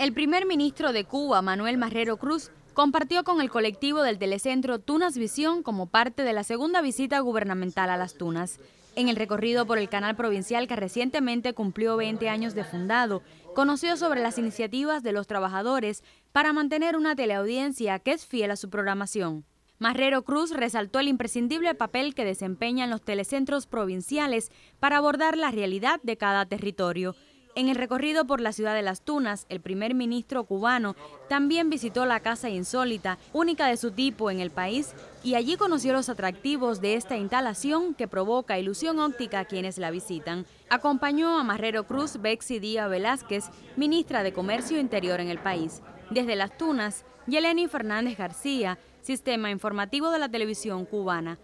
El primer ministro de Cuba, Manuel Marrero Cruz, compartió con el colectivo del telecentro Tunas Visión como parte de la segunda visita gubernamental a las Tunas. En el recorrido por el canal provincial que recientemente cumplió 20 años de fundado, conoció sobre las iniciativas de los trabajadores para mantener una teleaudiencia que es fiel a su programación. Marrero Cruz resaltó el imprescindible papel que desempeñan los telecentros provinciales para abordar la realidad de cada territorio. En el recorrido por la ciudad de Las Tunas, el primer ministro cubano también visitó la casa insólita, única de su tipo en el país, y allí conoció los atractivos de esta instalación que provoca ilusión óptica a quienes la visitan. Acompañó a Marrero Cruz Bexi Díaz Velázquez, ministra de Comercio Interior en el país. Desde Las Tunas, Yeleni Fernández García, Sistema Informativo de la Televisión Cubana.